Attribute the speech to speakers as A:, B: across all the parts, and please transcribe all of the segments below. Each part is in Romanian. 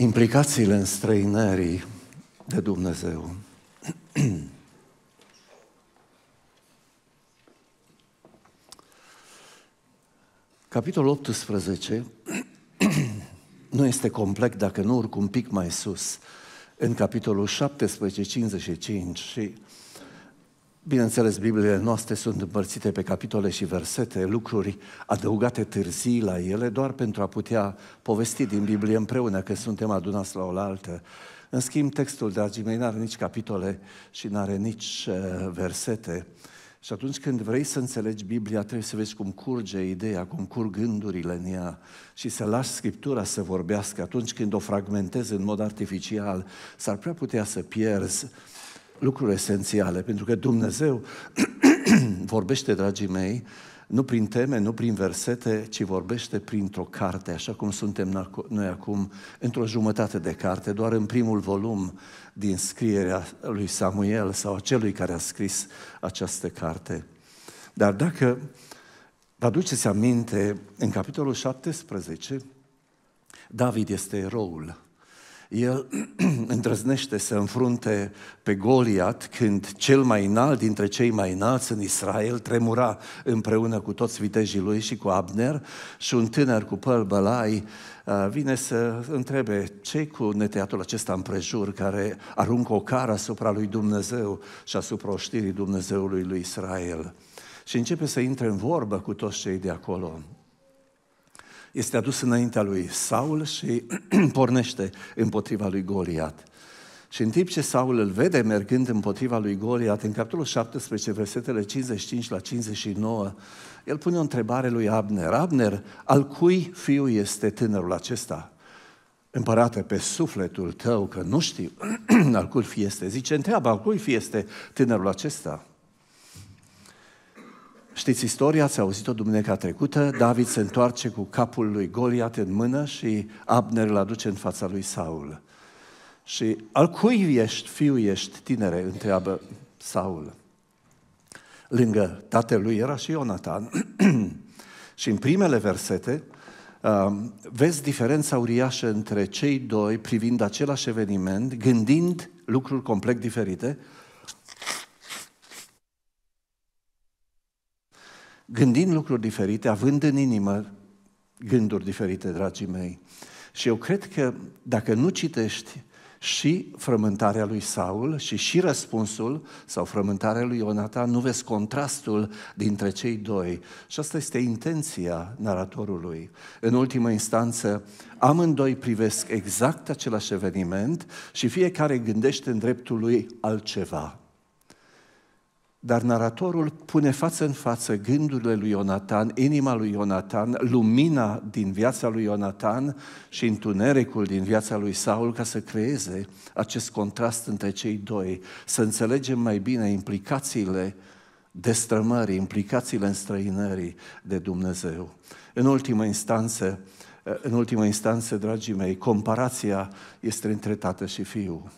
A: implicațiile înstrăinării de Dumnezeu. Capitolul 18 nu este complet dacă nu urc un pic mai sus, în capitolul 17, 55 și Bineînțeles, Bibliile noastre sunt împărțite pe capitole și versete, lucruri adăugate târzii la ele, doar pentru a putea povesti din Biblie împreună că suntem adunați la oaltă. În schimb, textul, dragii mei, n-are nici capitole și n-are nici uh, versete. Și atunci când vrei să înțelegi Biblia, trebuie să vezi cum curge ideea, cum curg gândurile în ea și să lași Scriptura să vorbească. Atunci când o fragmentezi în mod artificial, s-ar prea putea să pierzi lucruri esențiale, pentru că Dumnezeu vorbește, dragii mei, nu prin teme, nu prin versete, ci vorbește printr-o carte, așa cum suntem noi acum, într-o jumătate de carte, doar în primul volum din scrierea lui Samuel sau celui care a scris această carte. Dar dacă vă aduceți aminte, în capitolul 17, David este eroul el îndrăznește să înfrunte pe Goliat când cel mai înalt dintre cei mai înalți în Israel tremura împreună cu toți vitejii lui și cu Abner și un tânăr cu păl bălai uh, vine să întrebe ce cu neteatul acesta împrejur care aruncă o cară asupra lui Dumnezeu și asupra oștirii Dumnezeului lui Israel. Și începe să intre în vorbă cu toți cei de acolo este adus înaintea lui Saul și pornește împotriva lui Goliat. Și în timp ce Saul îl vede mergând împotriva lui Goliat, în capitolul 17, versetele 55 la 59, el pune o întrebare lui Abner. Abner, al cui fiu este tânărul acesta? Împărate, pe sufletul tău, că nu știu al cui fi este. Zice, întreabă, al cui fi este tânărul acesta? Știți istoria, ați auzit-o duminica trecută, David se întoarce cu capul lui Goliat în mână și Abner îl aduce în fața lui Saul. Și al cui ești, fiu ești, tinere, întreabă Saul. Lângă tatălui era și Ionatan. și în primele versete um, vezi diferența uriașă între cei doi privind același eveniment, gândind lucruri complet diferite, gândind lucruri diferite, având în inimă gânduri diferite, dragii mei. Și eu cred că dacă nu citești și frământarea lui Saul și și răspunsul sau frământarea lui Ionata, nu vezi contrastul dintre cei doi. Și asta este intenția naratorului. În ultimă instanță, amândoi privesc exact același eveniment și fiecare gândește în dreptul lui altceva. Dar naratorul pune față în față gândurile lui Ionatan, inima lui Ionatan, lumina din viața lui Ionatan și întunericul din viața lui Saul ca să creeze acest contrast între cei doi, să înțelegem mai bine implicațiile destrămării, implicațiile înstrăinării de Dumnezeu. În ultimă instanță, în ultimă instanță, dragii mei, comparația este între tată și fiu.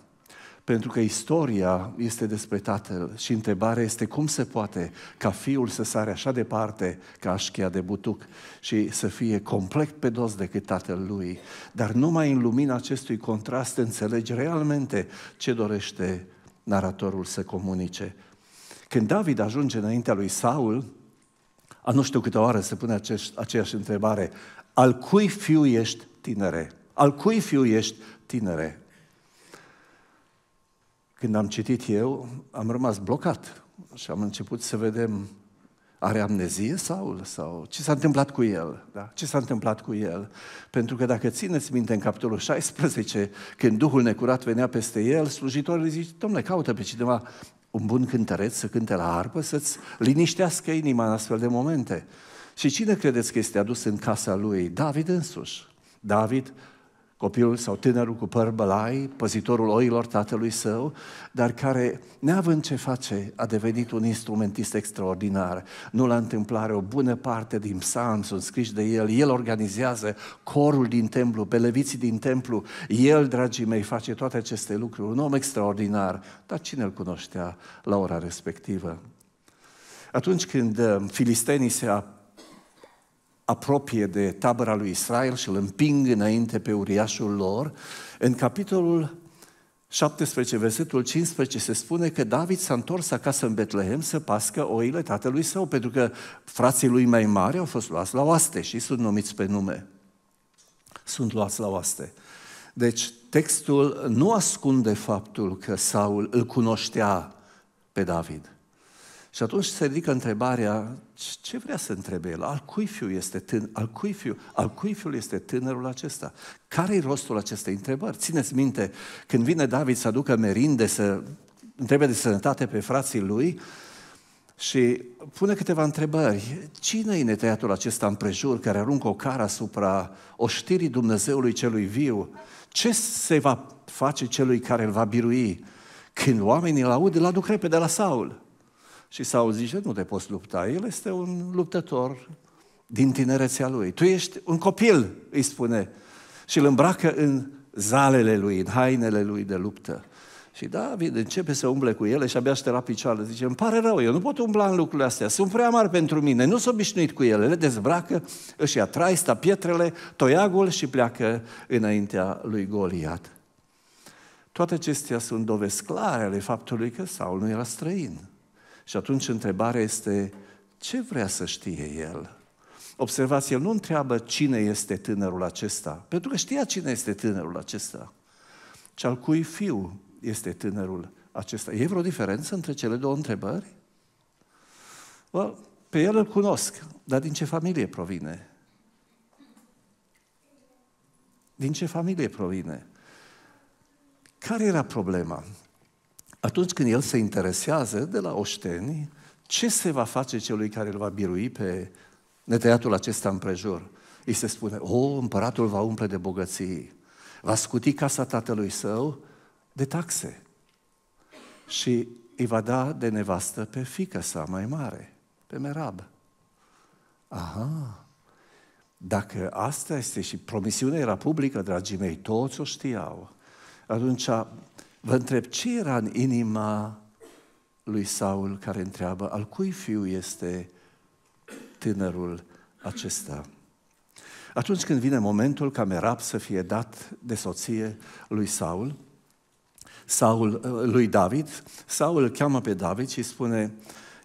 A: Pentru că istoria este despre tatăl și întrebarea este cum se poate ca fiul să sare așa departe ca așchia de butuc și să fie complet pe dos decât tatăl lui. Dar numai în lumina acestui contrast înțelegi realmente ce dorește naratorul să comunice. Când David ajunge înaintea lui Saul, a nu știu câte oară se pune aceeași, întrebare, al cui fiu ești tinere? Al cui fiu ești tinere? Când am citit eu, am rămas blocat și am început să vedem are amnezie Saul sau ce s-a întâmplat cu el? Da? Ce s-a întâmplat cu el? Pentru că dacă țineți minte în capitolul 16, când Duhul necurat venea peste el, slujitorii zice, domnule, caută pe cineva un bun cântăreț să cânte la arpă, să-ți liniștească inima în astfel de momente. Și cine credeți că este adus în casa lui? David însuși. David copilul sau tânărul cu păr bălai, păzitorul oilor tatălui său, dar care, neavând ce face, a devenit un instrumentist extraordinar. Nu la întâmplare, o bună parte din psalm sunt scriși de el, el organizează corul din templu, pe leviții din templu, el, dragii mei, face toate aceste lucruri, un om extraordinar, dar cine îl cunoștea la ora respectivă? Atunci când uh, filistenii se apropie de tabăra lui Israel și îl împing înainte pe uriașul lor, în capitolul 17, versetul 15, se spune că David s-a întors acasă în Betlehem să pască oile tatălui său, pentru că frații lui mai mari au fost luați la oaste și sunt numiți pe nume. Sunt luați la oaste. Deci textul nu ascunde faptul că Saul îl cunoștea pe David. Și atunci se ridică întrebarea, ce vrea să întrebe el? Al cui fiu este tânăr, al cui fiu, al cui fiu este tânărul acesta? Care-i rostul acestei întrebări? Țineți minte, când vine David să aducă merinde, să întrebe de sănătate pe frații lui, și pune câteva întrebări. Cine e netăiatul acesta împrejur care aruncă o cara asupra oștirii Dumnezeului celui viu? Ce se va face celui care îl va birui? Când oamenii îl aud, îl aduc repede la Saul. Și Saul zis, nu te poți lupta, el este un luptător din tinerețea lui. Tu ești un copil, îi spune. Și îl îmbracă în zalele lui, în hainele lui de luptă. Și David începe să umble cu ele și abia ștera picioarele. Zice, îmi pare rău, eu nu pot umbla în lucrurile astea, sunt prea mari pentru mine, nu sunt obișnuit cu ele. Le dezbracă, își ia traista, pietrele, toiagul și pleacă înaintea lui Goliat. Toate acestea sunt dovezi clare ale faptului că Saul nu era străin. Și atunci întrebarea este, ce vrea să știe el? Observați, el nu întreabă cine este tânărul acesta, pentru că știa cine este tânărul acesta, ci al cui fiu este tânărul acesta. E vreo diferență între cele două întrebări? Well, pe el îl cunosc, dar din ce familie provine? Din ce familie provine? Care era problema? atunci când el se interesează de la oșteni, ce se va face celui care îl va birui pe netăiatul acesta împrejur? Îi se spune, o, împăratul va umple de bogății, va scuti casa tatălui său de taxe și îi va da de nevastă pe fică sa mai mare, pe Merab. Aha, dacă asta este și promisiunea era publică, dragii mei, toți o știau, atunci Vă întreb, ce era în inima lui Saul care întreabă, al cui fiu este tânărul acesta? Atunci când vine momentul ca Merab să fie dat de soție lui Saul, Saul uh, lui David, Saul îl cheamă pe David și spune,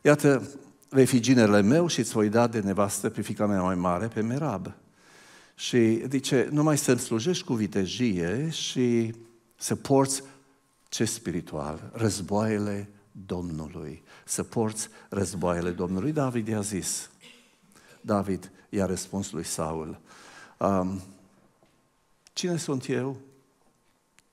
A: iată, vei fi ginele meu și îți voi da de nevastă pe fica mea mai mare, pe Merab. Și zice, numai să-mi slujești cu vitejie și să porți ce spiritual? Războaiele Domnului. Să porți războaiele Domnului. David i-a zis. David i-a răspuns lui Saul. Um, cine sunt eu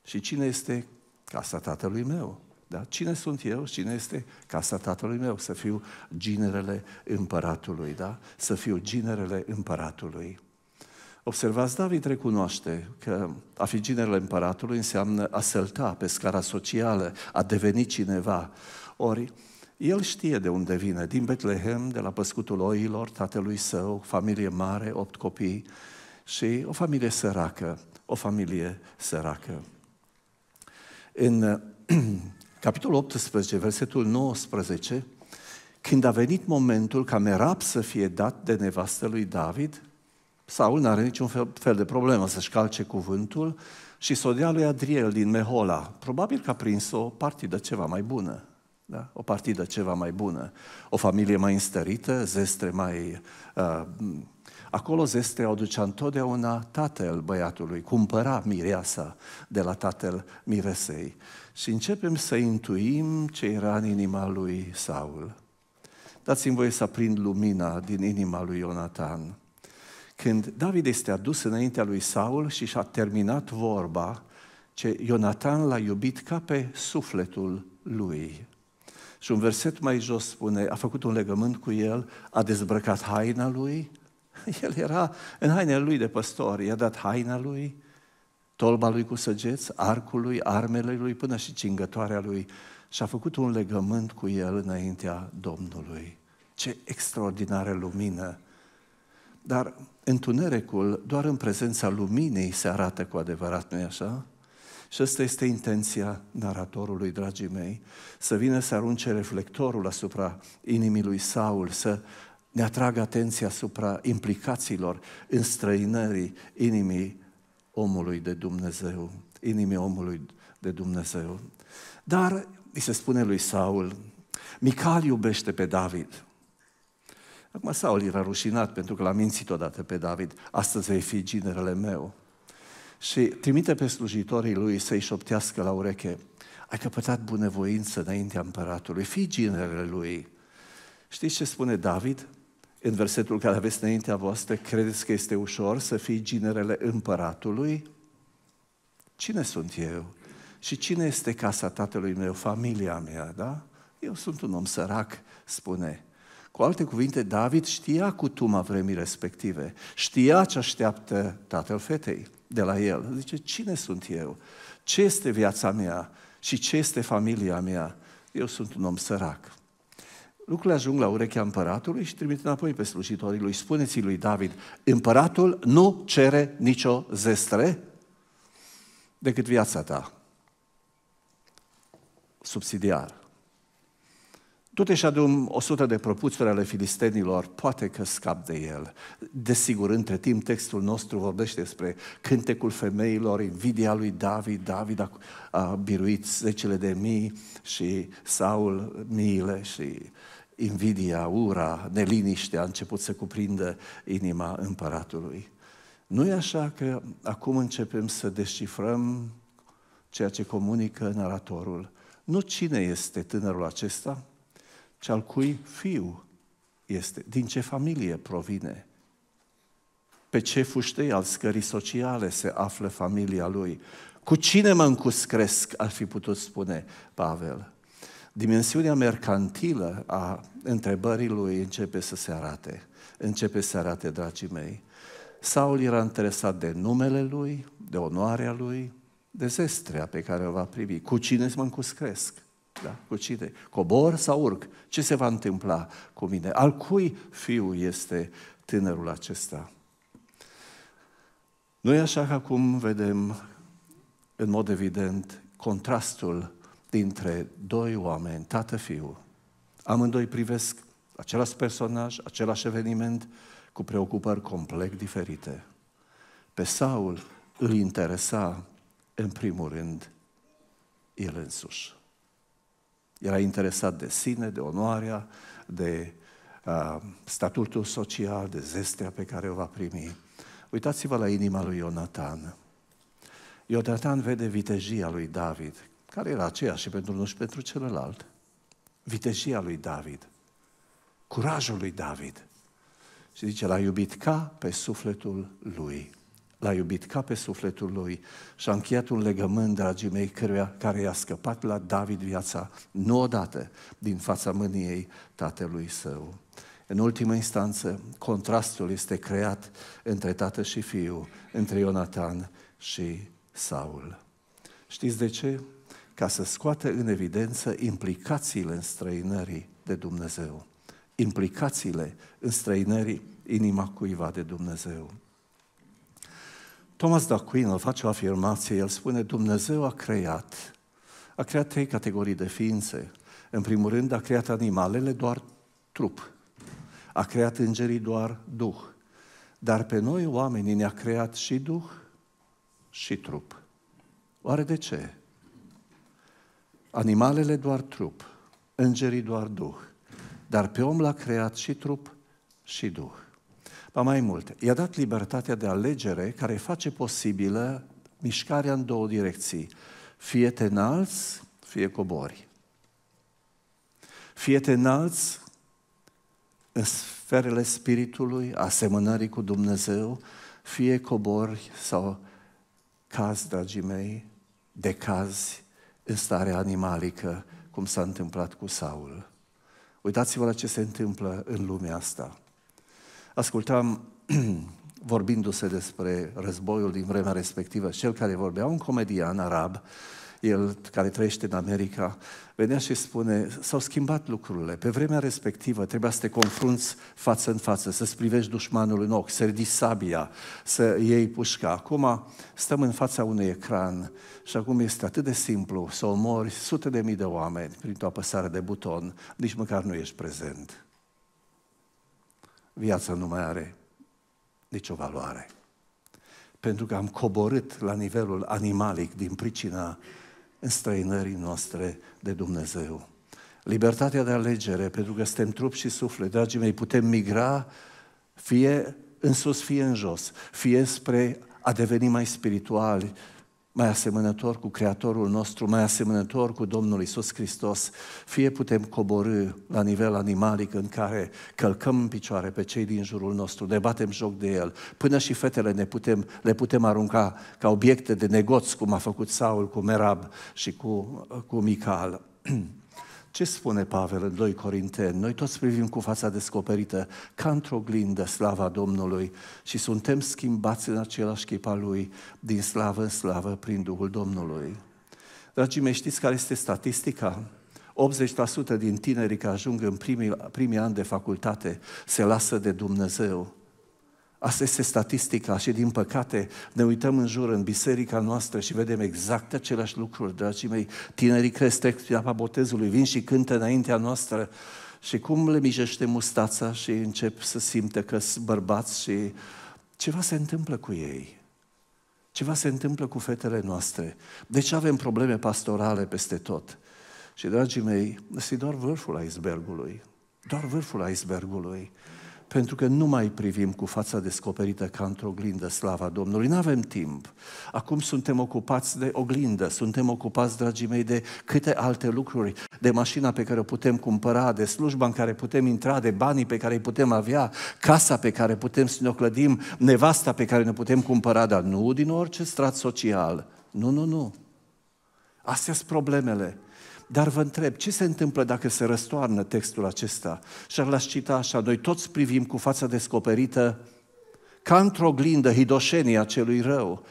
A: și cine este casa tatălui meu? Da? Cine sunt eu și cine este casa tatălui meu? Să fiu ginerele împăratului, da? Să fiu ginerele împăratului. Observați, David recunoaște că a fi ginerele împăratului înseamnă a sălta pe scara socială, a deveni cineva. Ori, el știe de unde vine, din Betlehem, de la păscutul oilor, tatălui său, familie mare, opt copii și o familie săracă, o familie săracă. În capitolul 18, versetul 19, când a venit momentul ca Merab să fie dat de nevastă lui David, Saul n-are niciun fel, fel de problemă să-și calce cuvântul și să o dea lui Adriel din Mehola. Probabil că a prins o partidă ceva mai bună. Da? O partidă ceva mai bună. O familie mai înstărită, zestre mai... Uh, acolo zestre o ducea întotdeauna tatăl băiatului, cumpăra mireasa de la tatăl miresei. Și începem să intuim ce era în inima lui Saul. Dați-mi voie să prind lumina din inima lui Ionatan când David este adus înaintea lui Saul și și-a terminat vorba, ce Ionatan l-a iubit ca pe sufletul lui. Și un verset mai jos spune, a făcut un legământ cu el, a dezbrăcat haina lui, el era în haina lui de păstor, i-a dat haina lui, tolba lui cu săgeți, arcul lui, armele lui, până și cingătoarea lui și a făcut un legământ cu el înaintea Domnului. Ce extraordinară lumină dar întunericul doar în prezența luminii se arată cu adevărat, nu-i așa? Și asta este intenția naratorului, dragii mei, să vină să arunce reflectorul asupra inimii lui Saul, să ne atragă atenția asupra implicațiilor în străinării inimii omului de Dumnezeu, inimii omului de Dumnezeu. Dar, îi se spune lui Saul, Mical iubește pe David. Acum Saul era rușinat pentru că l-a mințit odată pe David. Astăzi vei fi ginerele meu. Și trimite pe slujitorii lui să-i șoptească la ureche. Ai căpătat bunăvoință înaintea împăratului, fii ginerele lui. Știți ce spune David? În versetul care aveți înaintea voastră, credeți că este ușor să fii ginerele împăratului? Cine sunt eu? Și cine este casa tatălui meu, familia mea, da? Eu sunt un om sărac, spune cu alte cuvinte, David știa tuma vremii respective, știa ce așteaptă tatăl fetei de la el. Zice, cine sunt eu? Ce este viața mea? Și ce este familia mea? Eu sunt un om sărac. Lucrurile ajung la urechea împăratului și trimit înapoi pe slujitorii lui. Spuneți lui David, împăratul nu cere nicio zestre decât viața ta. Subsidiar. Du-te și adu 100 de propuțuri ale filistenilor, poate că scap de el. Desigur, între timp textul nostru vorbește despre cântecul femeilor, invidia lui David, David a, a biruit zecele de mii și Saul miile și invidia, ura, neliniștea a început să cuprindă inima împăratului. Nu e așa că acum începem să descifrăm ceea ce comunică naratorul. Nu cine este tânărul acesta, și al cui fiu este, din ce familie provine, pe ce fuștei al scării sociale se află familia lui. Cu cine mă încuscresc, ar fi putut spune Pavel. Dimensiunea mercantilă a întrebării lui începe să se arate. Începe să se arate, dragii mei. Saul era interesat de numele lui, de onoarea lui, de zestrea pe care o va primi. Cu cine mă încuscresc? Da, cu cine? Cobor sau urc? Ce se va întâmpla cu mine? Al cui fiu este tânărul acesta? Nu e așa că acum vedem în mod evident contrastul dintre doi oameni, tată-fiu. Amândoi privesc același personaj, același eveniment, cu preocupări complet diferite. Pe Saul îl interesa, în primul rând, el însuși. Era interesat de sine, de onoarea, de uh, statutul social, de zestrea pe care o va primi. Uitați-vă la inima lui Ionatan. Ionatan vede vitejia lui David, care era aceea și pentru unul și pentru celălalt. Vitejia lui David, curajul lui David. Și zice, l-a iubit ca pe sufletul lui. L-a iubit ca pe sufletul lui și a încheiat un legământ, dragii mei, căruia, care i-a scăpat la David viața, nu odată, din fața mâniei tatălui său. În ultimă instanță, contrastul este creat între tată și fiu, între Ionatan și Saul. Știți de ce? Ca să scoată în evidență implicațiile străinării de Dumnezeu, implicațiile străinării inima cuiva de Dumnezeu. Thomas D'Aquino face o afirmație, el spune, Dumnezeu a creat, a creat trei categorii de ființe. În primul rând, a creat animalele doar trup, a creat îngerii doar duh, dar pe noi oamenii ne-a creat și duh și trup. Oare de ce? Animalele doar trup, îngerii doar duh, dar pe om l-a creat și trup și duh. Ba mai mult, i-a dat libertatea de alegere care face posibilă mișcarea în două direcții. Fie te înalți, fie cobori. Fie te înalți în sferele spiritului, asemănării cu Dumnezeu, fie cobori sau caz, dragii mei, caz, în stare animalică, cum s-a întâmplat cu Saul. Uitați-vă la ce se întâmplă în lumea asta. Ascultam vorbindu-se despre războiul din vremea respectivă, cel care vorbea, un comedian arab, el care trăiește în America, venea și spune, s-au schimbat lucrurile. Pe vremea respectivă trebuia să te confrunți față în față, să-ți privești dușmanul în ochi, să ridici sabia, să iei pușca. Acum stăm în fața unui ecran și acum este atât de simplu să omori sute de mii de oameni printr-o apăsare de buton, nici măcar nu ești prezent viața nu mai are nicio valoare. Pentru că am coborât la nivelul animalic din pricina înstrăinării noastre de Dumnezeu. Libertatea de alegere, pentru că suntem trup și suflet, dragii mei, putem migra fie în sus, fie în jos, fie spre a deveni mai spirituali, mai asemănător cu Creatorul nostru, mai asemănător cu Domnul Isus Hristos, fie putem coborâ la nivel animalic în care călcăm în picioare pe cei din jurul nostru, ne batem joc de el, până și fetele ne putem, le putem arunca ca obiecte de negoți, cum a făcut Saul cu Merab și cu, cu Mical. Ce spune Pavel în 2 Corinteni? Noi toți privim cu fața descoperită ca într-o glindă slava Domnului și suntem schimbați în același chip al Lui, din slavă în slavă, prin Duhul Domnului. Dragii mei, știți care este statistica? 80% din tinerii care ajung în primii, primii ani de facultate se lasă de Dumnezeu Asta este statistica și din păcate ne uităm în jur în biserica noastră și vedem exact aceleași lucruri, dragii mei. Tinerii cresc textul apa botezului, vin și cântă înaintea noastră și cum le mijește mustața și încep să simtă că sunt bărbați și ceva se întâmplă cu ei. Ceva se întâmplă cu fetele noastre. De Deci avem probleme pastorale peste tot. Și, dragii mei, este doar vârful icebergului. Doar vârful icebergului pentru că nu mai privim cu fața descoperită ca într-o oglindă slava Domnului. Nu avem timp. Acum suntem ocupați de oglindă, suntem ocupați, dragii mei, de câte alte lucruri, de mașina pe care o putem cumpăra, de slujba în care putem intra, de banii pe care îi putem avea, casa pe care putem să ne clădim, nevasta pe care ne putem cumpăra, dar nu din orice strat social. Nu, nu, nu. Astea sunt problemele. Dar vă întreb, ce se întâmplă dacă se răstoarnă textul acesta? Și l-aș cita așa, noi toți privim cu fața descoperită ca într-o glindă hidoșenia celui rău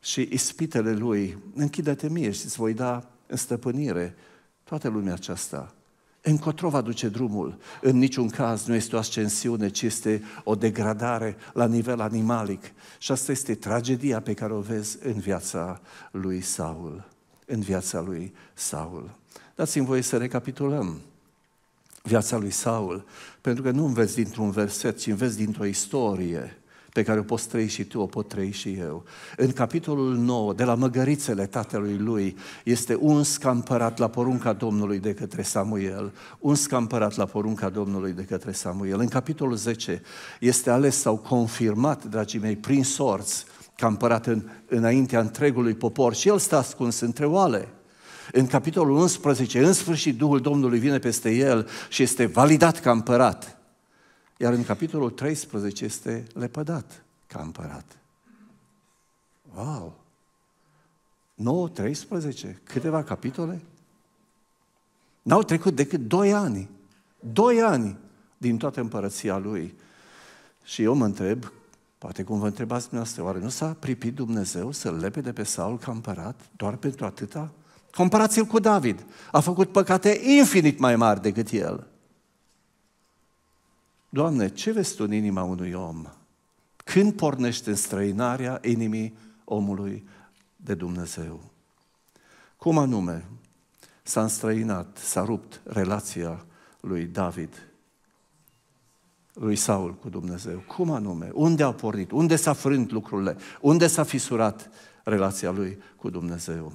A: și ispitele lui, închide-te mie și îți voi da în stăpânire toată lumea aceasta. Încotro va duce drumul. În niciun caz nu este o ascensiune, ci este o degradare la nivel animalic. Și asta este tragedia pe care o vezi în viața lui Saul în viața lui Saul. Dați-mi voie să recapitulăm viața lui Saul, pentru că nu înveți dintr-un verset, ci înveți dintr-o istorie pe care o poți trăi și tu, o pot trăi și eu. În capitolul 9, de la măgărițele tatălui lui, este un scampărat la porunca Domnului de către Samuel. Un scampărat la porunca Domnului de către Samuel. În capitolul 10 este ales sau confirmat, dragii mei, prin sorți, ca împărat în, înaintea întregului popor și el stă ascuns între oale. În capitolul 11, în sfârșit, Duhul Domnului vine peste el și este validat ca împărat. Iar în capitolul 13 este lepădat ca împărat. Wow! 9, 13, câteva capitole? N-au trecut decât doi ani. Doi ani din toată împărăția lui. Și eu mă întreb, Poate cum vă întrebați dumneavoastră, oare nu s-a pripit Dumnezeu să-l lepede pe Saul ca împărat doar pentru atâta? Comparați-l cu David. A făcut păcate infinit mai mari decât el. Doamne, ce vezi tu în inima unui om? Când pornește în străinarea inimii omului de Dumnezeu? Cum anume s-a înstrăinat, s-a rupt relația lui David lui Saul cu Dumnezeu. Cum anume? Unde a pornit? Unde s-a frânt lucrurile? Unde s-a fisurat relația lui cu Dumnezeu?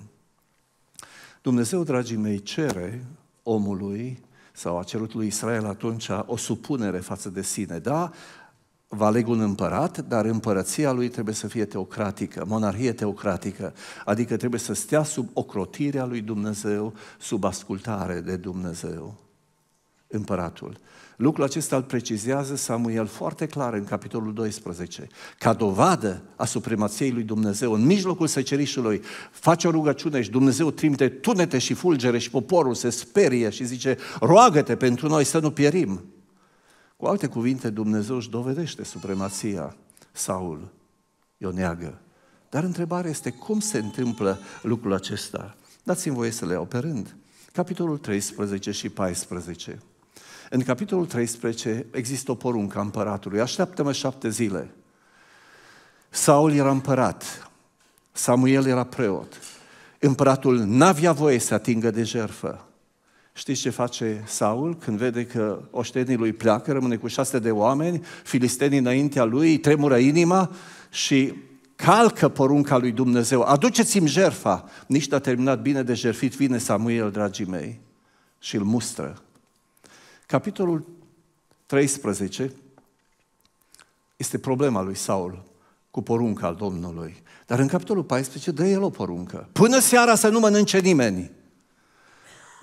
A: Dumnezeu, dragii mei, cere omului sau a cerut lui Israel atunci o supunere față de sine. Da, va aleg un împărat, dar împărăția lui trebuie să fie teocratică, monarhie teocratică, adică trebuie să stea sub ocrotirea lui Dumnezeu, sub ascultare de Dumnezeu împăratul. Lucrul acesta îl precizează Samuel foarte clar în capitolul 12. Ca dovadă a supremației lui Dumnezeu, în mijlocul secerișului, face o rugăciune și Dumnezeu trimite tunete și fulgere și poporul se sperie și zice, roagă-te pentru noi să nu pierim. Cu alte cuvinte, Dumnezeu își dovedește supremația. Saul e o neagă. Dar întrebarea este cum se întâmplă lucrul acesta? Dați-mi voie să le iau pe rând. Capitolul 13 și 14. În capitolul 13 există o poruncă a împăratului. Așteaptă-mă șapte zile. Saul era împărat, Samuel era preot. Împăratul n-avea voie să atingă de jerfă. Știți ce face Saul când vede că oștenii lui pleacă, rămâne cu șase de oameni, filistenii înaintea lui, tremură inima și calcă porunca lui Dumnezeu. Aduceți-mi jerfa! Nici a terminat bine de jerfit, vine Samuel, dragii mei, și îl mustră Capitolul 13 este problema lui Saul cu porunca al Domnului. Dar în capitolul 14 dă el o poruncă. Până seara să nu mănânce nimeni.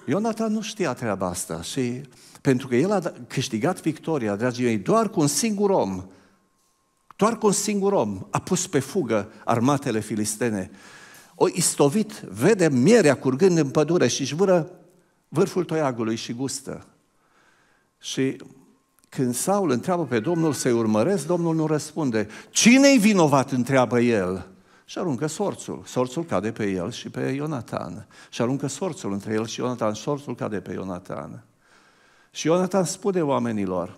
A: Ionatan nu știa treaba asta și pentru că el a câștigat victoria, dragii mei, doar cu un singur om, doar cu un singur om a pus pe fugă armatele filistene. O istovit, vede mierea curgând în pădure și își vâră vârful toiagului și gustă. Și când Saul întreabă pe Domnul să-i urmăresc, Domnul nu răspunde. Cine-i vinovat? întreabă el. Și aruncă sorțul. Sorțul cade pe el și pe Ionatan. Și aruncă sorțul între el și Ionatan. Sorțul cade pe Ionatan. Și Ionatan spune oamenilor,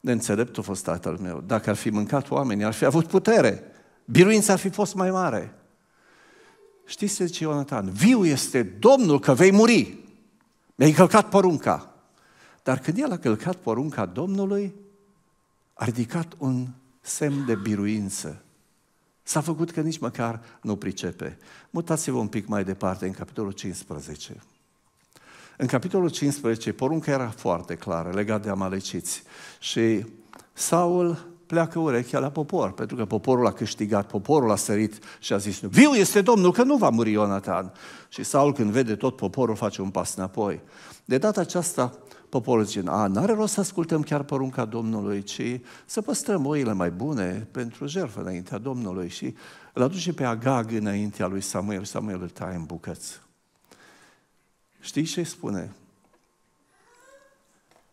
A: neînțelept a fost tatăl meu. Dacă ar fi mâncat oamenii, ar fi avut putere. Biruința ar fi fost mai mare. Știți ce zice Ionatan? Viu este Domnul că vei muri. Mi-ai călcat porunca. Dar când el a călcat porunca Domnului, a ridicat un semn de biruință. S-a făcut că nici măcar nu pricepe. Mutați-vă un pic mai departe, în capitolul 15. În capitolul 15, porunca era foarte clară, legat de amaleciți. Și Saul pleacă urechea la popor, pentru că poporul a câștigat, poporul a sărit și a zis, viu este Domnul, că nu va muri Ionatan. Și Saul, când vede tot poporul, face un pas înapoi. De data aceasta, poporul zice, a, n-are rost să ascultăm chiar porunca Domnului, ci să păstrăm oile mai bune pentru jertfă înaintea Domnului. Și îl aduce pe Agag înaintea lui Samuel, Samuel îl taie în bucăți. Știi ce îi spune?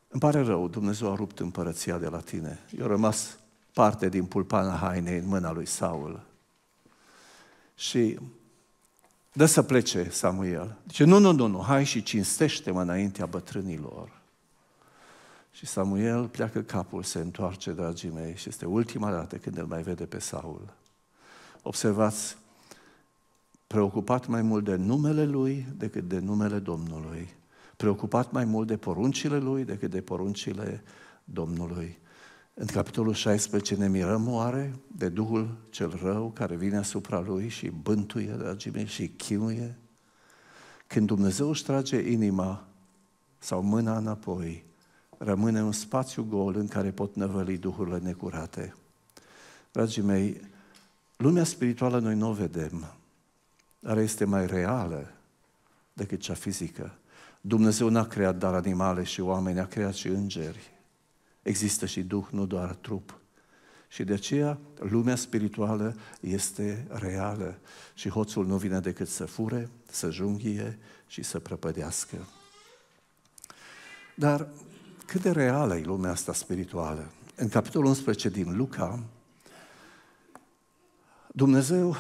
A: Îmi pare rău, Dumnezeu a rupt împărăția de la tine. Eu rămas parte din pulpana hainei în mâna lui Saul. Și dă să plece Samuel. Zice, nu, nu, nu, nu, hai și cinstește-mă înaintea bătrânilor. Și Samuel pleacă capul, se întoarce, dragii mei, și este ultima dată când îl mai vede pe Saul. Observați, preocupat mai mult de numele lui decât de numele Domnului, preocupat mai mult de poruncile lui decât de poruncile Domnului. În capitolul 16 ne mirăm oare de Duhul cel rău care vine asupra lui și bântuie, dragii mei, și chinuie? Când Dumnezeu își trage inima sau mâna înapoi, rămâne un spațiu gol în care pot năvăli duhurile necurate. Dragii mei, lumea spirituală noi nu o vedem, dar este mai reală decât cea fizică. Dumnezeu n-a creat doar animale și oameni, a creat și îngeri. Există și duh, nu doar trup. Și de aceea lumea spirituală este reală și hoțul nu vine decât să fure, să junghie și să prăpădească. Dar cât de reală e lumea asta spirituală. În capitolul 11 din Luca, Dumnezeu,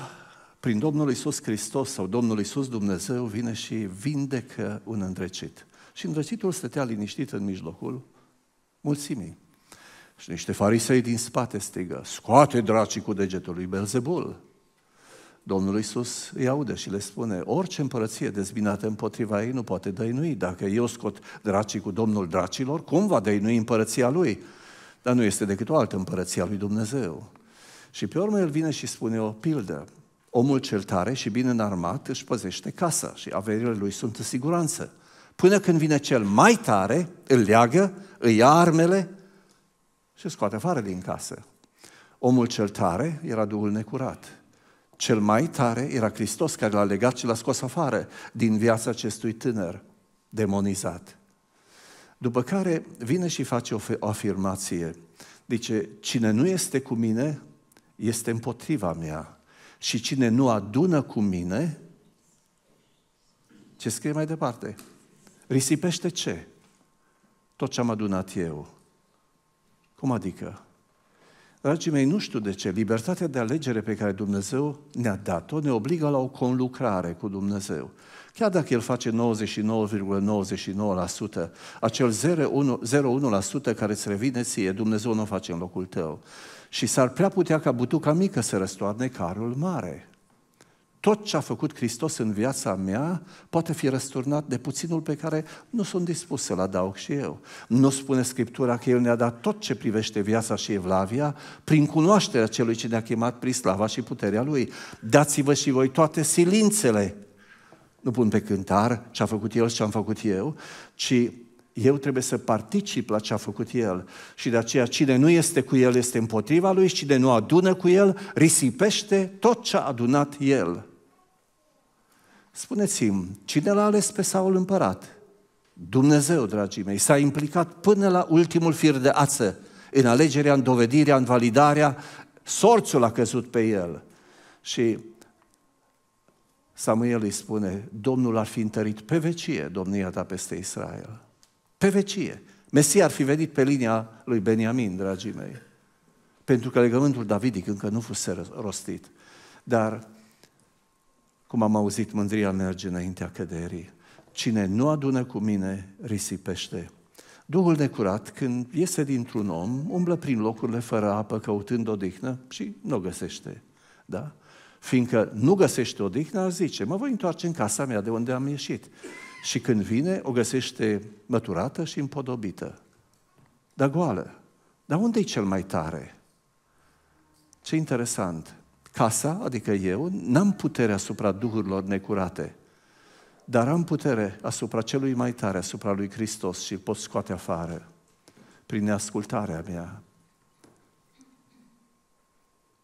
A: prin Domnul Isus Hristos sau Domnul Isus Dumnezeu, vine și vindecă un îndrecit. Și îndrăcitul stătea liniștit în mijlocul mulțimii. Și niște farisei din spate strigă, scoate dracii cu degetul lui Belzebul. Domnul Iisus îi aude și le spune, orice împărăție dezbinată împotriva ei nu poate dăinui. Dacă eu scot dracii cu Domnul dracilor, cum va dăinui împărăția lui? Dar nu este decât o altă împărăție a lui Dumnezeu. Și pe urmă el vine și spune o pildă. Omul cel tare și bine înarmat își păzește casa și averile lui sunt în siguranță. Până când vine cel mai tare, îl leagă, îi ia armele și scoate afară din casă. Omul cel tare era duhul necurat cel mai tare era Hristos care l-a legat și l-a scos afară din viața acestui tânăr demonizat. După care vine și face o afirmație. Dice, cine nu este cu mine, este împotriva mea. Și cine nu adună cu mine, ce scrie mai departe? Risipește ce? Tot ce am adunat eu. Cum adică? Dragii mei, nu știu de ce, libertatea de alegere pe care Dumnezeu ne-a dat-o ne obligă la o conlucrare cu Dumnezeu. Chiar dacă El face 99,99%, acel 0,1% care îți revine ție, Dumnezeu nu o face în locul tău. Și s-ar prea putea ca butuca mică să răstoarne carul mare tot ce a făcut Hristos în viața mea poate fi răsturnat de puținul pe care nu sunt dispus să-l adaug și eu. Nu spune Scriptura că El ne-a dat tot ce privește viața și evlavia prin cunoașterea celui ce ne-a chemat prin slava și puterea Lui. Dați-vă și voi toate silințele. Nu pun pe cântar ce a făcut El și ce am făcut eu, ci eu trebuie să particip la ce a făcut el. Și de aceea cine nu este cu el este împotriva lui și cine nu adună cu el risipește tot ce a adunat el. Spuneți-mi, cine l-a ales pe Saul împărat? Dumnezeu, dragii mei, s-a implicat până la ultimul fir de ață în alegerea, în dovedirea, în validarea, sorțul a căzut pe el. Și Samuel îi spune, Domnul ar fi întărit pe vecie domnia ta peste Israel. Pe vecie. Mesia ar fi venit pe linia lui Beniamin, dragii mei. Pentru că legământul davidic încă nu fusese rostit. Dar, cum am auzit, mândria merge înaintea căderii. Cine nu adună cu mine, risipește. Duhul necurat, când iese dintr-un om, umblă prin locurile fără apă, căutând odihnă și nu o găsește. Da? Fiindcă nu găsește odihnă, zice, mă voi întoarce în casa mea de unde am ieșit. Și când vine, o găsește măturată și împodobită. Dar goală. Dar unde e cel mai tare? Ce interesant. Casa, adică eu, n-am putere asupra duhurilor necurate, dar am putere asupra celui mai tare, asupra lui Hristos și îl pot scoate afară prin neascultarea mea,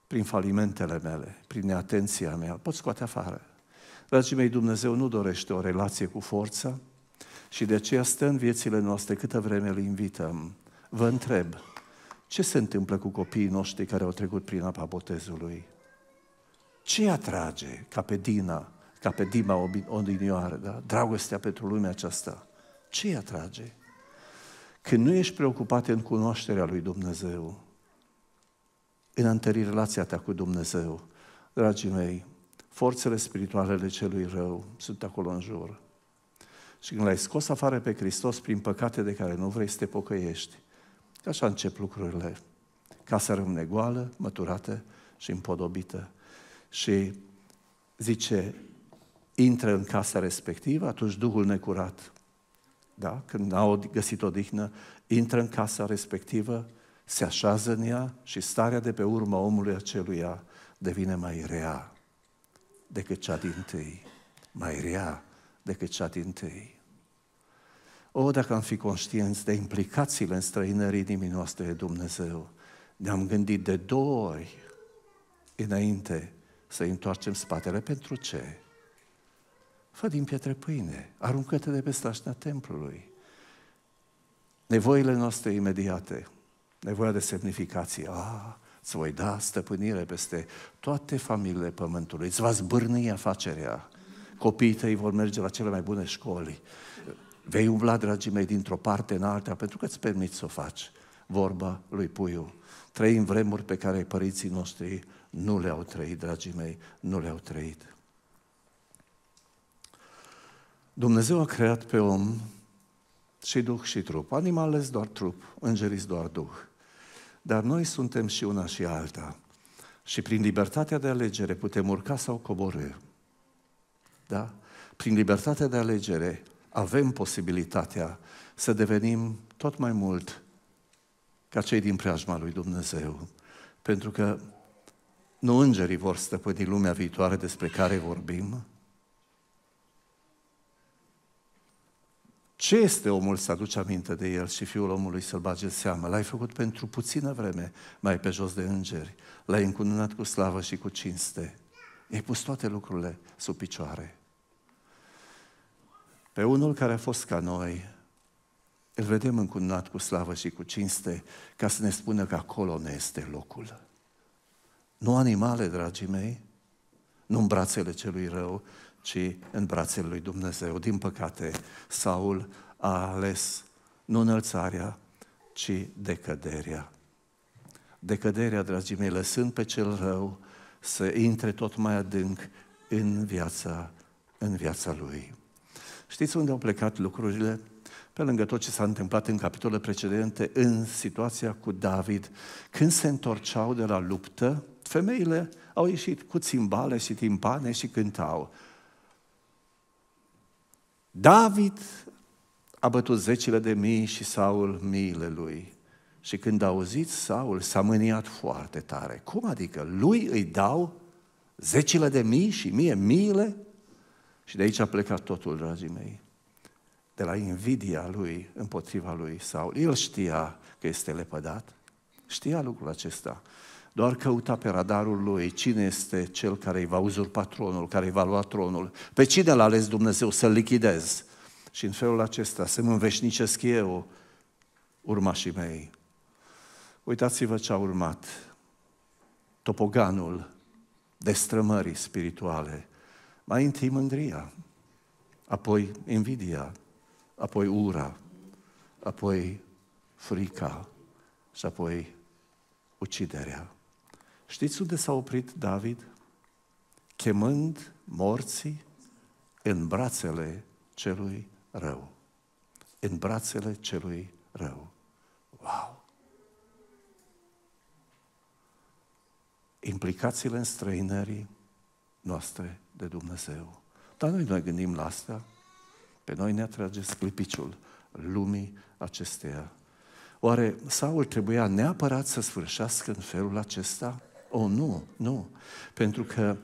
A: prin falimentele mele, prin neatenția mea, pot scoate afară. Dragii mei, Dumnezeu nu dorește o relație cu forța și de aceea stă în viețile noastre câtă vreme îl invităm. Vă întreb, ce se întâmplă cu copiii noștri care au trecut prin apa botezului? Ce atrage ca pe Dina, ca pe Dima odinioară, da? dragostea pentru lumea aceasta? Ce atrage? Când nu ești preocupat în cunoașterea lui Dumnezeu, în a întări relația ta cu Dumnezeu, dragii mei, forțele spirituale ale celui rău sunt acolo în jur. Și când l-ai scos afară pe Hristos prin păcate de care nu vrei să te pocăiești, așa încep lucrurile. Casa rămâne goală, măturată și împodobită. Și zice, intră în casa respectivă, atunci Duhul necurat, da? când n-a găsit dihnă, intră în casa respectivă, se așează în ea și starea de pe urma omului aceluia devine mai rea decât cea din tâi, mai rea decât cea din tâi. O, dacă am fi conștienți de implicațiile străinării inimii noastre de Dumnezeu, ne-am gândit de două ori înainte să întoarcem spatele. Pentru ce? Fă din pietre pâine, aruncă-te de pe strașnea templului. Nevoile noastre imediate, nevoia de semnificație. Ah, Îți voi da stăpânire peste toate familiile pământului. Îți va zbârni afacerea. Copiii tăi vor merge la cele mai bune școli. Vei umbla, dragii mei, dintr-o parte în alta, pentru că îți permiți să o faci. Vorba lui Puiu. Trăim vremuri pe care părinții noștri nu le-au trăit, dragii mei, nu le-au trăit. Dumnezeu a creat pe om și duh și trup. Animalele doar trup, îngerii doar duh. Dar noi suntem și una și alta. Și prin libertatea de alegere putem urca sau coborâ. Da? Prin libertatea de alegere avem posibilitatea să devenim tot mai mult ca cei din preajma lui Dumnezeu. Pentru că nu îngerii vor stăpâni lumea viitoare despre care vorbim, Ce este omul să aduce aminte de el și fiul omului să-l bage seamă? L-ai făcut pentru puțină vreme mai pe jos de îngeri. L-ai încununat cu slavă și cu cinste. Ai pus toate lucrurile sub picioare. Pe unul care a fost ca noi, îl vedem încununat cu slavă și cu cinste, ca să ne spună că acolo ne este locul. Nu animale, dragii mei, nu în brațele celui rău, ci în brațele lui Dumnezeu. Din păcate, Saul a ales nu înălțarea, ci decăderea. Decăderea, dragii mei, lăsând pe cel rău să intre tot mai adânc în viața, în viața lui. Știți unde au plecat lucrurile? Pe lângă tot ce s-a întâmplat în capitolele precedente, în situația cu David, când se întorceau de la luptă, femeile au ieșit cu țimbale și timpane și cântau. David a bătut zecile de mii și Saul miile lui. Și când a auzit Saul, s-a mâniat foarte tare. Cum adică? Lui îi dau zecile de mii și mie miile? Și de aici a plecat totul, dragii mei. De la invidia lui împotriva lui Saul. El știa că este lepădat. Știa lucrul acesta doar căuta pe radarul lui cine este cel care îi va uzurpa tronul, care îi va lua tronul, pe cine l-a ales Dumnezeu să-l lichidez. Și în felul acesta se înveșnicesc eu urmașii mei. Uitați-vă ce a urmat. Topoganul destrămării spirituale. Mai întâi mândria, apoi invidia, apoi ura, apoi frica și apoi uciderea. Știți unde s-a oprit David? Chemând morții în brațele celui rău. În brațele celui rău. Wow! Implicațiile în străinării noastre de Dumnezeu. Dar noi ne gândim la asta. Pe noi ne atrage sclipiciul lumii acesteia. Oare Saul trebuia neapărat să sfârșească în felul acesta? O, oh, nu, nu. Pentru că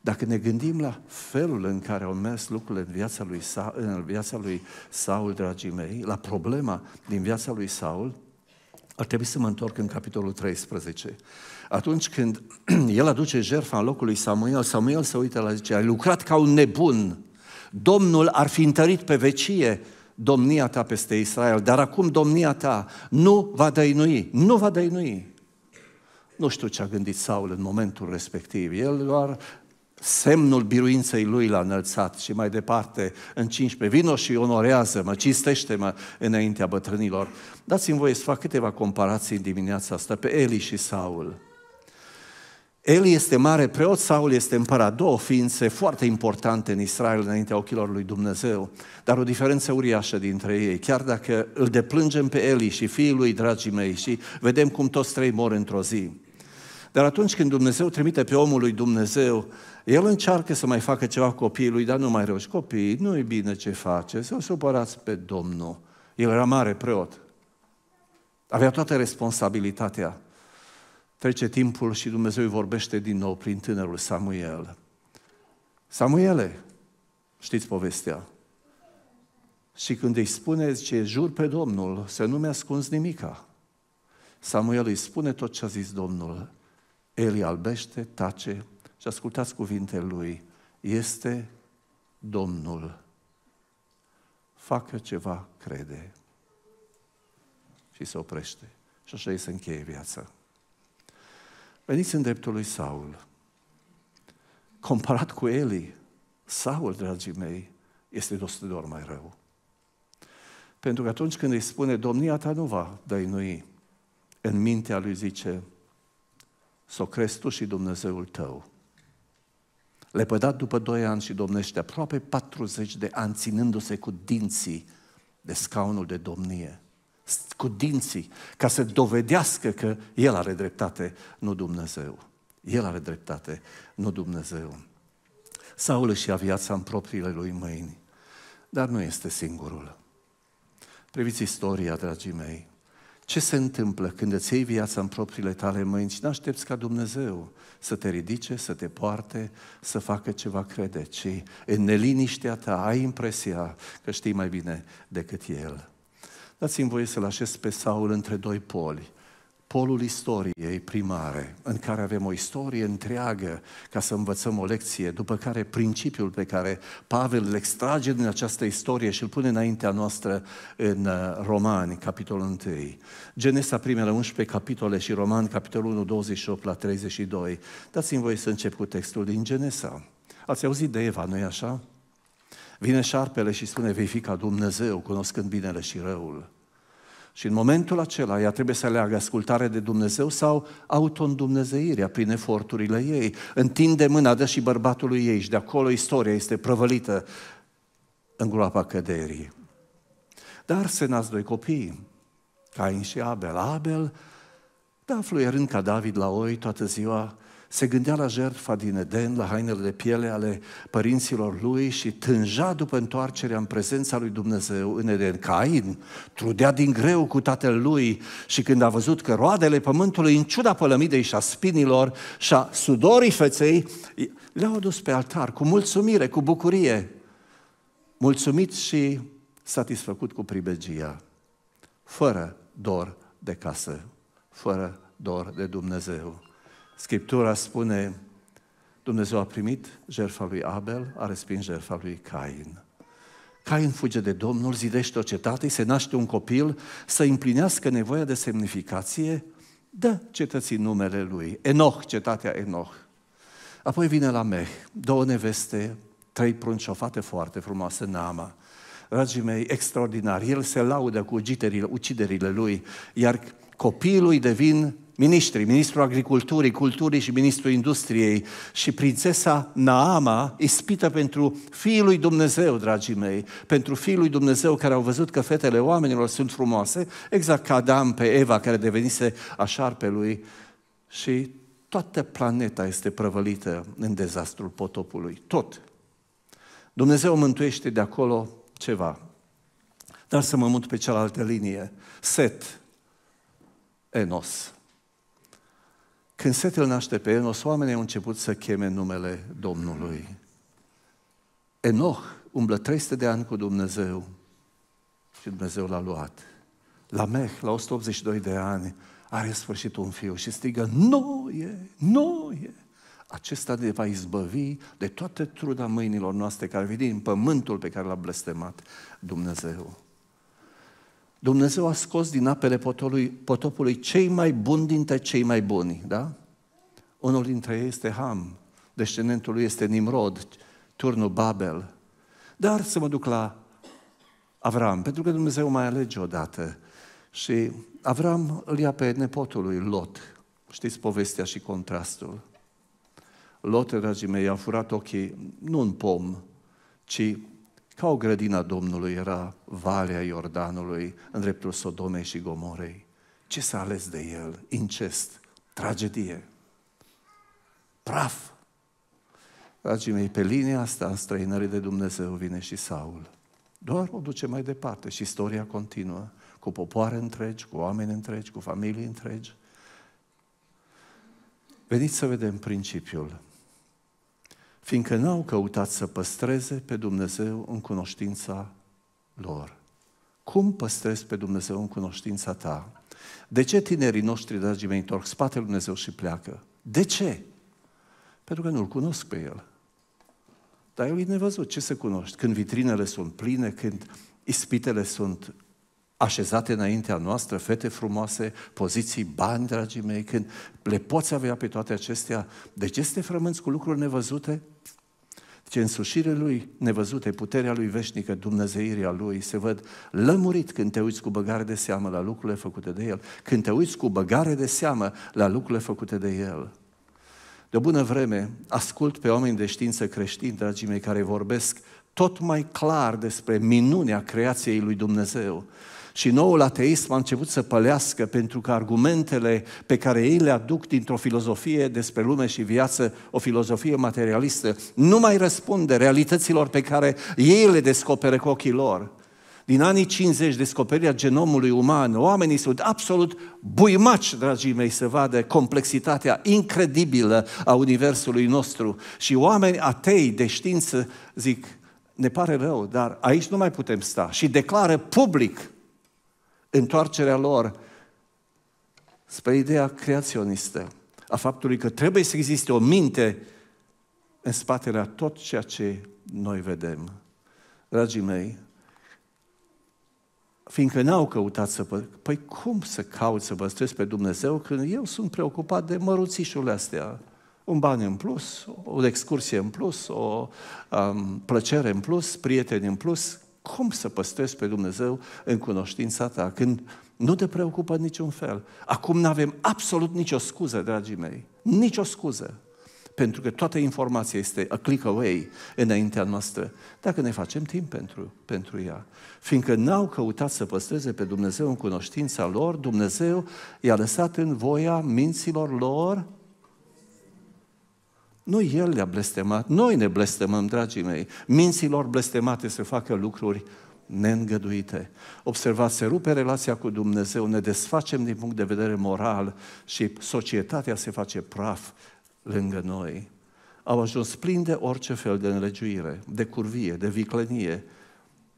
A: dacă ne gândim la felul în care au mers lucrurile în viața lui, Sa- în viața lui Saul, dragii mei, la problema din viața lui Saul, ar trebui să mă întorc în capitolul 13. Atunci când el aduce jertfa în locul lui Samuel, Samuel se uită la zice, ai lucrat ca un nebun. Domnul ar fi întărit pe vecie domnia ta peste Israel, dar acum domnia ta nu va dăinui, nu va dăinui. Nu știu ce a gândit Saul în momentul respectiv. El doar semnul biruinței lui l-a înălțat și mai departe în 15. Vino și onorează-mă, cistește mă înaintea bătrânilor. Dați-mi voie să fac câteva comparații în dimineața asta pe Eli și Saul. Eli este mare preot, Saul este împărat, două ființe foarte importante în Israel înaintea ochilor lui Dumnezeu, dar o diferență uriașă dintre ei. Chiar dacă îl deplângem pe Eli și fiii lui, dragii mei, și vedem cum toți trei mor într-o zi, dar atunci când Dumnezeu trimite pe omul lui Dumnezeu, el încearcă să mai facă ceva copiii lui, dar nu mai reuși. Copiii, nu e bine ce face, să o supărați pe Domnul. El era mare preot. Avea toată responsabilitatea. Trece timpul și Dumnezeu îi vorbește din nou prin tânărul Samuel. Samuele, știți povestea. Și când îi spune, ce jur pe Domnul să nu mi ascunzi nimica. Samuel îi spune tot ce a zis Domnul. Eli albește, tace și ascultați cuvintele lui. Este Domnul. Facă ceva, crede. Și se oprește. Și așa îi se încheie viața. Veniți în dreptul lui Saul. Comparat cu Eli, Saul, dragii mei, este de 100 de ori mai rău. Pentru că atunci când îi spune, domnia ta nu va dăinui, în mintea lui zice, s-o crezi tu și Dumnezeul tău. Lepădat după doi ani și domnește aproape 40 de ani, ținându-se cu dinții de scaunul de domnie. Cu dinții, ca să dovedească că el are dreptate, nu Dumnezeu. El are dreptate, nu Dumnezeu. Saul își ia viața în propriile lui mâini, dar nu este singurul. Priviți istoria, dragii mei. Ce se întâmplă când îți iei viața în propriile tale mâini și nu aștepți ca Dumnezeu să te ridice, să te poarte, să facă ceva crede, ci în neliniștea ta ai impresia că știi mai bine decât El. Dați-mi voie să-l așez pe Saul între doi poli polul istoriei primare, în care avem o istorie întreagă ca să învățăm o lecție, după care principiul pe care Pavel îl extrage din această istorie și îl pune înaintea noastră în uh, Romani, capitolul 1. Genesa primele 11 capitole și Romani, capitolul 1, 28 la 32. Dați-mi voi să încep cu textul din Genesa. Ați auzit de Eva, nu-i așa? Vine șarpele și spune, vei fi ca Dumnezeu, cunoscând binele și răul. Și în momentul acela ea trebuie să aleagă ascultare de Dumnezeu sau autoîndumnezeirea prin eforturile ei. Întinde mâna, dă și bărbatului ei și de acolo istoria este prăvălită în groapa căderii. Dar se nasc doi copii, Cain și Abel. Abel, da, fluierând ca David la oi toată ziua, se gândea la jertfa din Eden, la hainele de piele ale părinților lui și tânja după întoarcerea în prezența lui Dumnezeu în Eden. Cain trudea din greu cu tatăl lui și când a văzut că roadele pământului, în ciuda pălămidei și a spinilor și a sudorii feței, le-au adus pe altar cu mulțumire, cu bucurie, mulțumit și satisfăcut cu pribegia, fără dor de casă, fără dor de Dumnezeu. Scriptura spune, Dumnezeu a primit jertfa lui Abel, a respins jertfa lui Cain. Cain fuge de Domnul, zidește o cetate, se naște un copil să împlinească nevoia de semnificație, dă cetății numele lui, Enoch, cetatea Enoch. Apoi vine la Meh, două neveste, trei prunci, o fată foarte frumoasă, Nama. Dragii mei, extraordinar, el se laudă cu uciderile, uciderile lui, iar copilul lui devin miniștri, ministrul agriculturii, culturii și ministrul industriei și prințesa Naama ispită pentru fiul lui Dumnezeu, dragii mei, pentru fiul lui Dumnezeu care au văzut că fetele oamenilor sunt frumoase, exact ca Adam pe Eva care devenise pe lui, și toată planeta este prăvălită în dezastrul potopului, tot. Dumnezeu mântuiește de acolo ceva. Dar să mă mut pe cealaltă linie. Set, Enos. Când setul naște pe Enos, oamenii au început să cheme numele Domnului. Enoch umblă 300 de ani cu Dumnezeu și Dumnezeu l-a luat. La Meh, la 182 de ani, are sfârșit un fiu și strigă, Noie, Noie! Acesta ne va izbăvi de toată truda mâinilor noastre care vin din pământul pe care l-a blestemat Dumnezeu. Dumnezeu a scos din apele potopului, potopului cei mai buni dintre cei mai buni, da? Unul dintre ei este Ham, descendentul lui este Nimrod, turnul Babel. Dar să mă duc la Avram, pentru că Dumnezeu mai alege odată. Și Avram îl ia pe nepotul lui Lot. Știți povestea și contrastul. Lot, dragii mei, a furat ochii nu în pom, ci ca o grădină a Domnului era Valea Iordanului, în dreptul Sodomei și Gomorei. Ce s-a ales de el? Incest, tragedie, praf. Dragii mei, pe linia asta a străinării de Dumnezeu vine și Saul. Doar o duce mai departe și istoria continuă, cu popoare întregi, cu oameni întregi, cu familii întregi. Veniți să vedem principiul. Fiindcă n-au căutat să păstreze pe Dumnezeu în cunoștința lor. Cum păstrezi pe Dumnezeu în cunoștința ta? De ce tinerii noștri, dragii mei, întorc spatele Dumnezeu și pleacă? De ce? Pentru că nu-L cunosc pe El. Dar eu e nevăzut ce să cunoști. Când vitrinele sunt pline, când ispitele sunt așezate înaintea noastră, fete frumoase, poziții, bani, dragii mei, când le poți avea pe toate acestea, de ce să te frămânți cu lucruri nevăzute? ce însușirile lui nevăzute, puterea lui veșnică, dumnezeirea lui, se văd lămurit când te uiți cu băgare de seamă la lucrurile făcute de el, când te uiți cu băgare de seamă la lucrurile făcute de el. De o bună vreme, ascult pe oameni de știință creștini, dragii mei, care vorbesc tot mai clar despre minunea creației lui Dumnezeu și noul ateism a început să pălească pentru că argumentele pe care ei le aduc dintr-o filozofie despre lume și viață, o filozofie materialistă, nu mai răspunde realităților pe care ei le descoperă cu ochii lor. Din anii 50, descoperirea genomului uman, oamenii sunt absolut buimaci, dragii mei, să vadă complexitatea incredibilă a universului nostru. Și oameni atei de știință zic, ne pare rău, dar aici nu mai putem sta. Și declară public întoarcerea lor spre ideea creaționistă, a faptului că trebuie să existe o minte în spatele a tot ceea ce noi vedem. Dragii mei, fiindcă n-au căutat să pă... Păi cum să caut să păstrez pe Dumnezeu când eu sunt preocupat de măruțișurile astea? Un ban în plus, o excursie în plus, o um, plăcere în plus, prieteni în plus, cum să păstrezi pe Dumnezeu în cunoștința ta, când nu te preocupă niciun fel. Acum nu avem absolut nicio scuză, dragii mei, nicio scuză, pentru că toată informația este a click away înaintea noastră, dacă ne facem timp pentru, pentru ea. Fiindcă n-au căutat să păstreze pe Dumnezeu în cunoștința lor, Dumnezeu i-a lăsat în voia minților lor nu el le-a blestemat, noi ne blestemăm, dragii mei. Minților blestemate se facă lucruri neîngăduite. Observați, se rupe relația cu Dumnezeu, ne desfacem din punct de vedere moral și societatea se face praf lângă noi. Au ajuns plin de orice fel de înlegiuire, de curvie, de viclenie,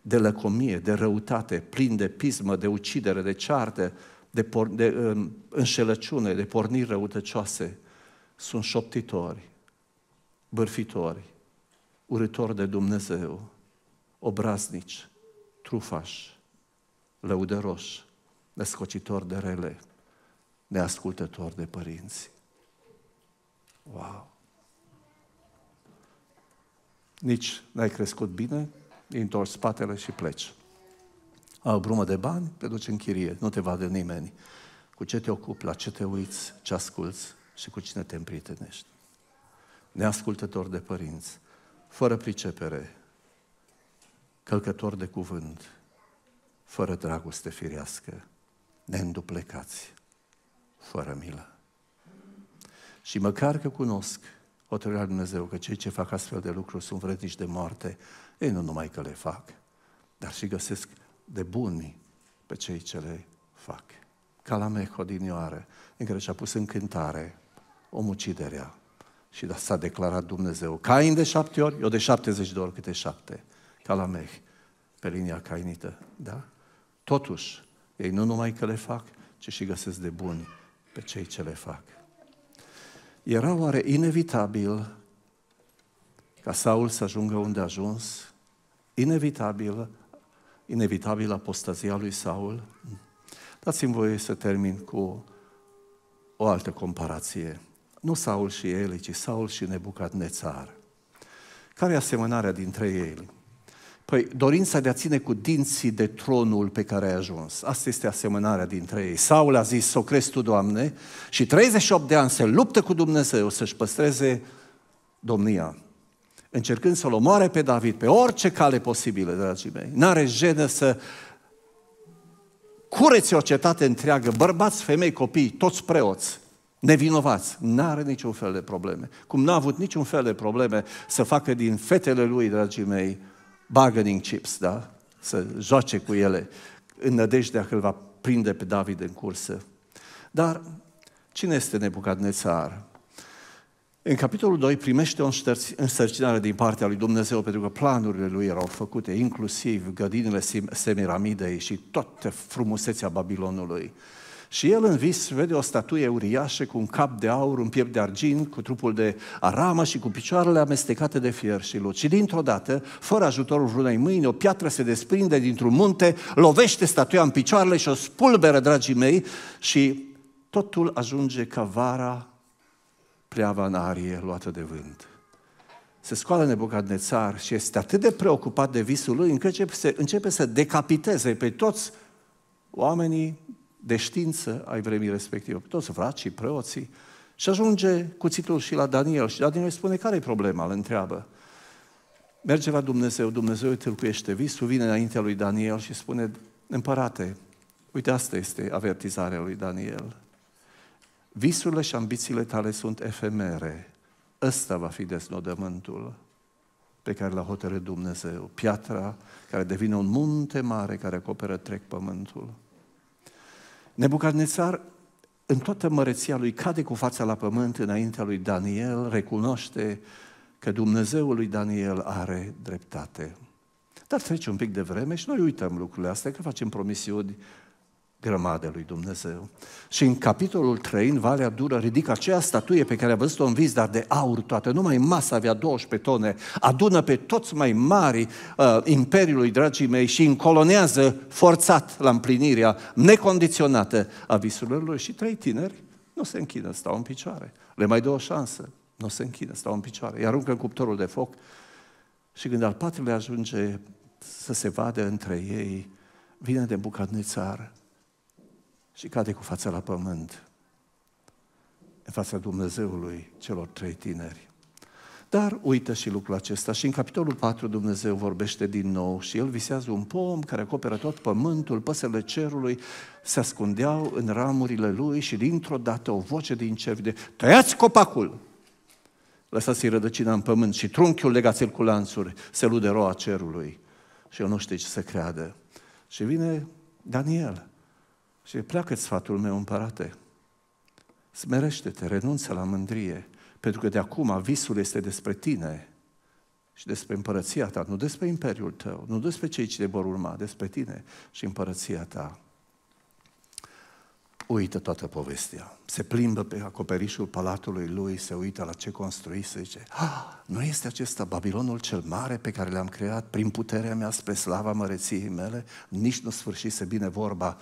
A: de lăcomie, de răutate, plin de pismă, de ucidere, de ceartă, de, por- de um, înșelăciune, de porniri răutăcioase. Sunt șoptitori, bârfitori, uritori de Dumnezeu, obraznici, trufași, lăudăroși, născocitori de rele, neascultători de părinți. Wow! Nici n-ai crescut bine, întorci spatele și pleci. Ai o brumă de bani, te duci în chirie, nu te vadă nimeni. Cu ce te ocupi, la ce te uiți, ce asculți și cu cine te împrietenești. Neascultător de părinți, fără pricepere, călcător de cuvânt, fără dragoste firească, neînduplecați, fără milă. Și măcar că cunosc hotărârea lui Dumnezeu că cei ce fac astfel de lucruri sunt vrednici de moarte, ei nu numai că le fac, dar și găsesc de buni pe cei ce le fac. Calameco din Ioară, în care și-a pus în cântare omuciderea și da, s-a declarat Dumnezeu. Cain de șapte ori, eu de șaptezeci de ori câte șapte. Ca la meh, pe linia cainită. Da? Totuși, ei nu numai că le fac, ci și găsesc de buni pe cei ce le fac. Era oare inevitabil ca Saul să ajungă unde a ajuns? Inevitabil, inevitabil apostazia lui Saul? Dați-mi voie să termin cu o altă comparație. Nu Saul și ele, ci Saul și Nebucat Nețar. Care e asemănarea dintre ei? Păi dorința de a ține cu dinții de tronul pe care ai ajuns. Asta este asemănarea dintre ei. Saul a zis, o crezi tu, Doamne, și 38 de ani se luptă cu Dumnezeu să-și păstreze domnia. Încercând să-l omoare pe David pe orice cale posibilă, dragii mei. N-are jenă să cureți o cetate întreagă, bărbați, femei, copii, toți preoți nevinovați, n-are niciun fel de probleme. Cum n-a avut niciun fel de probleme să facă din fetele lui, dragii mei, bargaining chips, da? Să joace cu ele, în nădejdea că îl va prinde pe David în cursă. Dar cine este Nebucadnețar? În capitolul 2 primește o însărcinare din partea lui Dumnezeu pentru că planurile lui erau făcute, inclusiv gădinile Semiramidei și toată frumusețea Babilonului. Și el în vis vede o statuie uriașă cu un cap de aur, un piept de argint, cu trupul de aramă și cu picioarele amestecate de fier și luci. Și dintr-o dată, fără ajutorul vreunei mâini, o piatră se desprinde dintr-un munte, lovește statuia în picioarele și o spulberă, dragii mei, și totul ajunge ca vara pleava în arie luată de vânt. Se scoală țar și este atât de preocupat de visul lui încât începe să, începe să decapiteze pe toți oamenii de știință ai vremii respective. Toți vracii, preoții. Și ajunge cuțitul și la Daniel. Și Daniel îi spune, care e problema? Îl întreabă. Merge la Dumnezeu, Dumnezeu îi tâlcuiește visul, vine înaintea lui Daniel și spune, împărate, uite asta este avertizarea lui Daniel. Visurile și ambițiile tale sunt efemere. Ăsta va fi desnodământul pe care l-a hotărât Dumnezeu. Piatra care devine un munte mare care acoperă trec pământul. Nebucadnețar, în toată măreția lui, cade cu fața la pământ înaintea lui Daniel, recunoaște că Dumnezeul lui Daniel are dreptate. Dar trece un pic de vreme și noi uităm lucrurile astea, că facem promisiuni grămadă lui Dumnezeu. Și în capitolul 3, în Valea Dură, ridică aceea statuie pe care a văzut-o în vis, dar de aur toată, numai masa avea 12 tone, adună pe toți mai mari uh, imperiului, dragii mei, și încolonează forțat la împlinirea necondiționată a visurilor lui. Și trei tineri nu se închină, stau în picioare. Le mai dă o șansă, nu se închină, stau în picioare. Iar aruncă în cuptorul de foc și când al patrulea ajunge să se vadă între ei, vine de bucatnițar și cade cu fața la pământ în fața Dumnezeului celor trei tineri. Dar uită și lucrul acesta și în capitolul 4 Dumnezeu vorbește din nou și el visează un pom care acoperă tot pământul, păsele cerului se ascundeau în ramurile lui și dintr-o dată o voce din cer de tăiați copacul! Lăsați-i rădăcina în pământ și trunchiul legați-l cu lanțuri, se lude roa cerului. Și el nu știe ce să creadă. Și vine Daniel și pleacă sfatul meu, împărate. Smerește-te, renunță la mândrie, pentru că de acum visul este despre tine și despre împărăția ta, nu despre imperiul tău, nu despre cei ce te vor urma, despre tine și împărăția ta. Uită toată povestea. Se plimbă pe acoperișul palatului lui, se uită la ce se zice, ah, nu este acesta Babilonul cel mare pe care l-am creat prin puterea mea spre slava măreției mele? Nici nu sfârșise bine vorba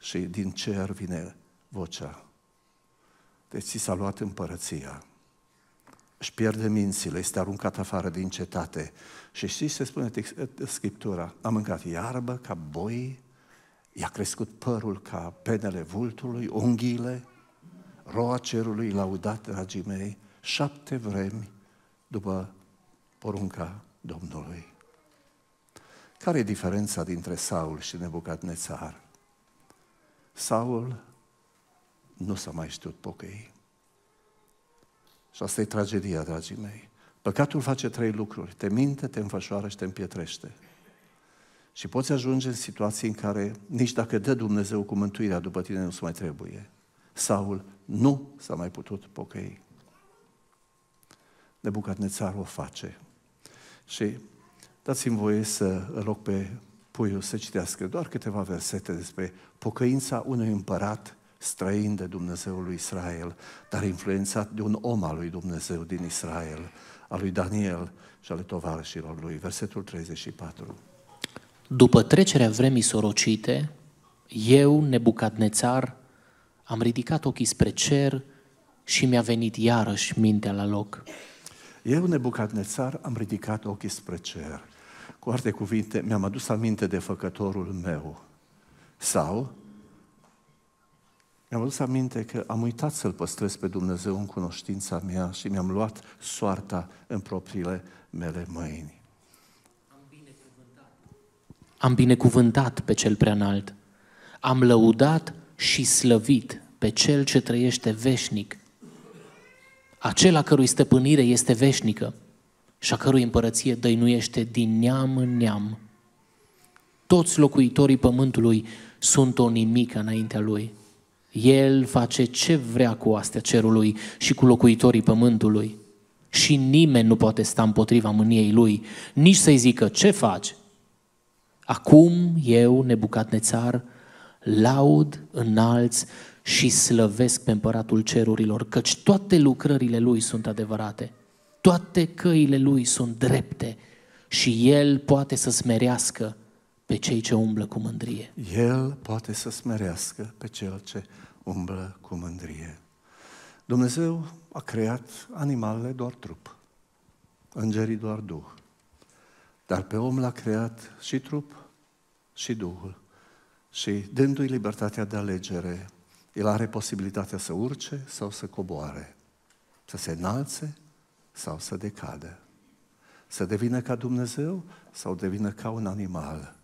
A: și din cer vine vocea. Deci ți s-a luat împărăția. Își pierde mințile, este aruncat afară din cetate. Și știți ce spune eh, Scriptura? A mâncat iarbă ca boi, i-a crescut părul ca penele vultului, unghiile, roa cerului laudat, dragii mei, șapte vremi după porunca Domnului. Care e diferența dintre Saul și Nebucadnețar? Saul nu s-a mai știut pocăi. Și asta e tragedia, dragii mei. Păcatul face trei lucruri. Te minte, te înfășoară și te împietrește. Și poți ajunge în situații în care nici dacă dă Dumnezeu cu mântuirea după tine nu se mai trebuie. Saul nu s-a mai putut pocăi. nețar o face. Și dați-mi voie să loc pe puiul să citească doar câteva versete despre pocăința unui împărat străin de Dumnezeul lui Israel, dar influențat de un om al lui Dumnezeu din Israel, al lui Daniel și ale tovarășilor lui. Versetul 34.
B: După trecerea vremii sorocite, eu, Nebucadnețar, am ridicat ochii spre cer și mi-a venit iarăși mintea la loc. Eu, Nebucadnețar, am ridicat ochii spre cer cu
A: alte cuvinte, mi-am adus aminte de făcătorul meu. Sau, mi-am adus aminte că am uitat să-L păstrez pe Dumnezeu în cunoștința mea și mi-am luat soarta în propriile mele mâini. Am
B: binecuvântat, am binecuvântat pe Cel Preanalt. Am lăudat și slăvit pe Cel ce trăiește veșnic. Acela cărui stăpânire este veșnică și a cărui împărăție dăinuiește din neam în neam. Toți locuitorii pământului sunt o nimică înaintea lui. El face ce vrea cu astea cerului și cu locuitorii pământului. Și nimeni nu poate sta împotriva mâniei lui, nici să-i zică ce faci. Acum eu, nețar, laud, înalț și slăvesc pe împăratul cerurilor, căci toate lucrările lui sunt adevărate – toate căile lui sunt drepte și el poate să smerească pe cei ce umblă cu mândrie.
A: El poate să smerească pe cel ce umblă cu mândrie. Dumnezeu a creat animalele doar trup, îngerii doar duh. Dar pe om l-a creat și trup și duhul. Și dându-i libertatea de alegere, el are posibilitatea să urce sau să coboare, să se înalțe sau să decadă. Să devină ca Dumnezeu sau devină ca un animal.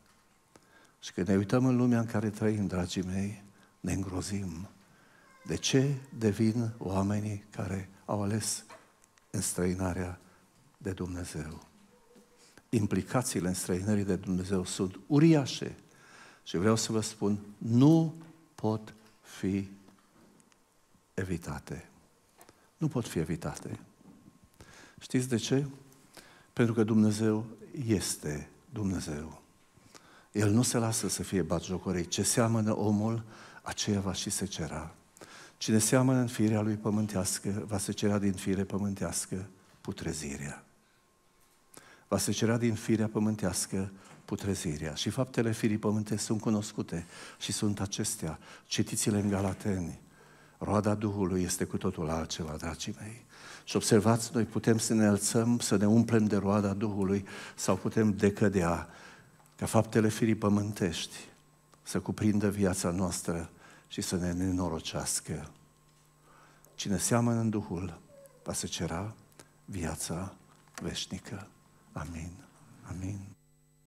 A: Și când ne uităm în lumea în care trăim, dragii mei, ne îngrozim. De ce devin oamenii care au ales înstrăinarea de Dumnezeu? Implicațiile înstrăinării de Dumnezeu sunt uriașe. Și vreau să vă spun, nu pot fi evitate. Nu pot fi evitate. Știți de ce? Pentru că Dumnezeu este Dumnezeu. El nu se lasă să fie batjocorit. Ce seamănă omul, aceea va și se cera. Cine seamănă în firea lui pământească, va se cera din fire pământească putrezirea. Va se cera din firea pământească putrezirea. Și faptele firii pământe sunt cunoscute și sunt acestea. Citiți-le în Galateni. Roada Duhului este cu totul altceva, dragii mei. Și observați, noi putem să ne alțăm, să ne umplem de roada Duhului sau putem decădea ca faptele firii pământești să cuprindă viața noastră și să ne nenorocească. Cine seamănă în Duhul, va se
B: cera viața veșnică. Amin. Amin.